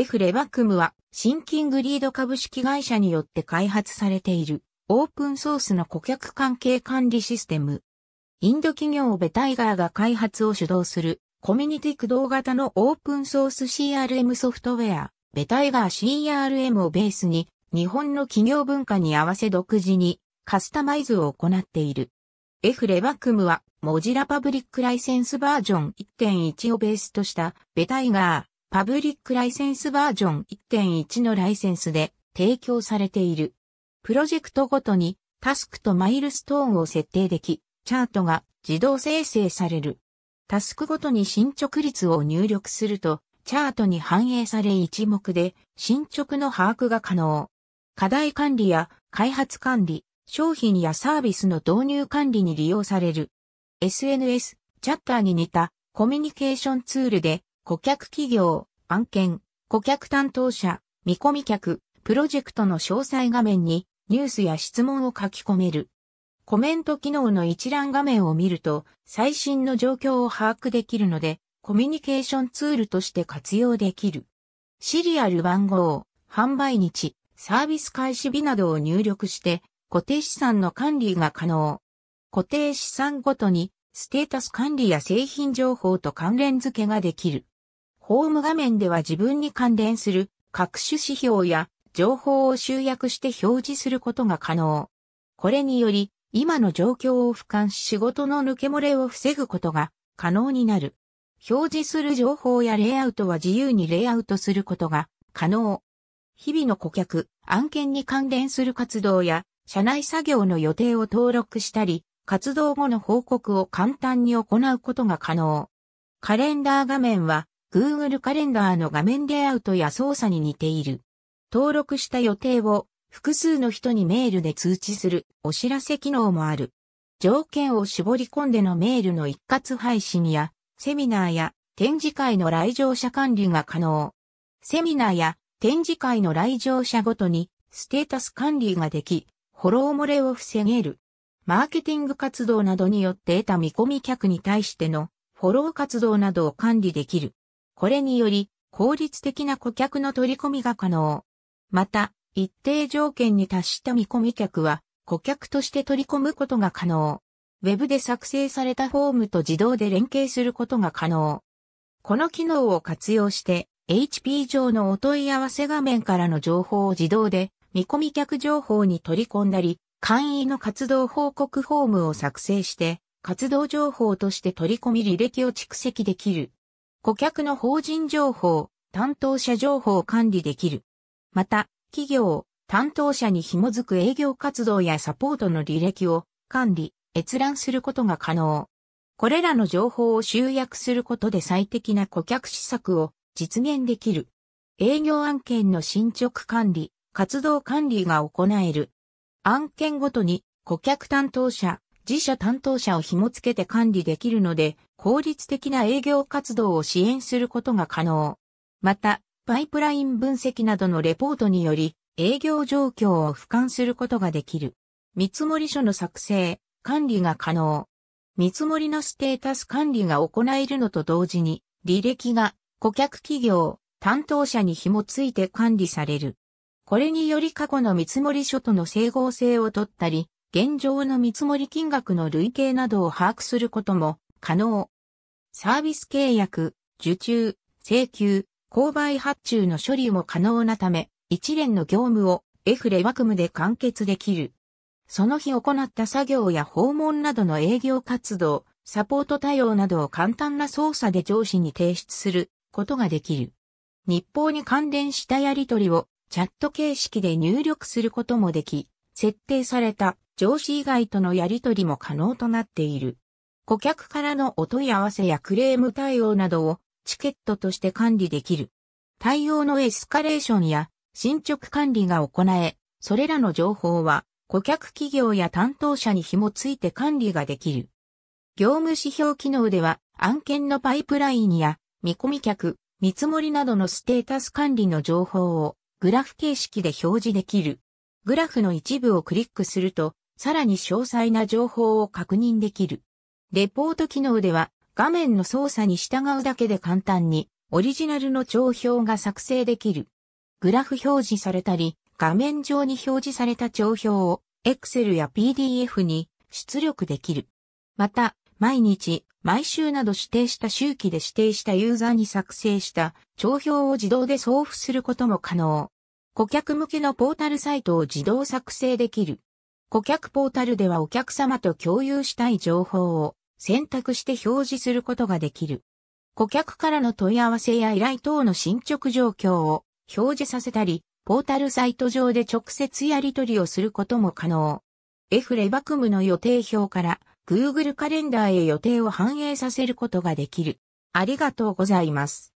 F レバクムは、シンキングリード株式会社によって開発されている、オープンソースの顧客関係管理システム。インド企業ベタイガーが開発を主導する、コミュニティ駆動型のオープンソース CRM ソフトウェア、ベタイガー CRM をベースに、日本の企業文化に合わせ独自に、カスタマイズを行っている。F レバクムは、モジラパブリックライセンスバージョン1.1をベースとした、ベタイガー。パブリックライセンスバージョン1.1のライセンスで提供されている。プロジェクトごとにタスクとマイルストーンを設定でき、チャートが自動生成される。タスクごとに進捗率を入力すると、チャートに反映され一目で進捗の把握が可能。課題管理や開発管理、商品やサービスの導入管理に利用される。SNS、チャッターに似たコミュニケーションツールで顧客企業、案件、顧客担当者、見込み客、プロジェクトの詳細画面にニュースや質問を書き込める。コメント機能の一覧画面を見ると最新の状況を把握できるのでコミュニケーションツールとして活用できる。シリアル番号、販売日、サービス開始日などを入力して固定資産の管理が可能。固定資産ごとにステータス管理や製品情報と関連付けができる。ホーム画面では自分に関連する各種指標や情報を集約して表示することが可能。これにより、今の状況を俯瞰し仕事の抜け漏れを防ぐことが可能になる。表示する情報やレイアウトは自由にレイアウトすることが可能。日々の顧客、案件に関連する活動や、社内作業の予定を登録したり、活動後の報告を簡単に行うことが可能。カレンダー画面は Google カレンダーの画面レイアウトや操作に似ている。登録した予定を複数の人にメールで通知するお知らせ機能もある。条件を絞り込んでのメールの一括配信やセミナーや展示会の来場者管理が可能。セミナーや展示会の来場者ごとにステータス管理ができ、フォロー漏れを防げる。マーケティング活動などによって得た見込み客に対してのフォロー活動などを管理できる。これにより、効率的な顧客の取り込みが可能。また、一定条件に達した見込み客は、顧客として取り込むことが可能。ウェブで作成されたフォームと自動で連携することが可能。この機能を活用して、HP 上のお問い合わせ画面からの情報を自動で、見込み客情報に取り込んだり、簡易の活動報告フォームを作成して、活動情報として取り込み履歴を蓄積できる。顧客の法人情報、担当者情報を管理できる。また、企業、担当者に紐づく営業活動やサポートの履歴を管理、閲覧することが可能。これらの情報を集約することで最適な顧客施策を実現できる。営業案件の進捗管理、活動管理が行える。案件ごとに顧客担当者、自社担当者を紐付けて管理できるので、効率的な営業活動を支援することが可能。また、パイプライン分析などのレポートにより、営業状況を俯瞰することができる。見積書の作成、管理が可能。見積のステータス管理が行えるのと同時に、履歴が顧客企業、担当者に紐付いて管理される。これにより過去の見積書との整合性を取ったり、現状の見積もり金額の累計などを把握することも可能。サービス契約、受注、請求、購買発注の処理も可能なため、一連の業務をエフレワクムで完結できる。その日行った作業や訪問などの営業活動、サポート対応などを簡単な操作で上司に提出することができる。日報に関連したやり取りをチャット形式で入力することもでき、設定された上司以外とのやり取りも可能となっている。顧客からのお問い合わせやクレーム対応などをチケットとして管理できる。対応のエスカレーションや進捗管理が行え、それらの情報は顧客企業や担当者に紐付いて管理ができる。業務指標機能では案件のパイプラインや見込み客、見積もりなどのステータス管理の情報をグラフ形式で表示できる。グラフの一部をクリックするとさらに詳細な情報を確認できる。レポート機能では画面の操作に従うだけで簡単にオリジナルの帳表が作成できる。グラフ表示されたり、画面上に表示された帳表を Excel や PDF に出力できる。また、毎日、毎週など指定した周期で指定したユーザーに作成した帳表を自動で送付することも可能。顧客向けのポータルサイトを自動作成できる。顧客ポータルではお客様と共有したい情報を選択して表示することができる。顧客からの問い合わせや依頼等の進捗状況を表示させたり、ポータルサイト上で直接やり取りをすることも可能。エフレバクムの予定表から Google カレンダーへ予定を反映させることができる。ありがとうございます。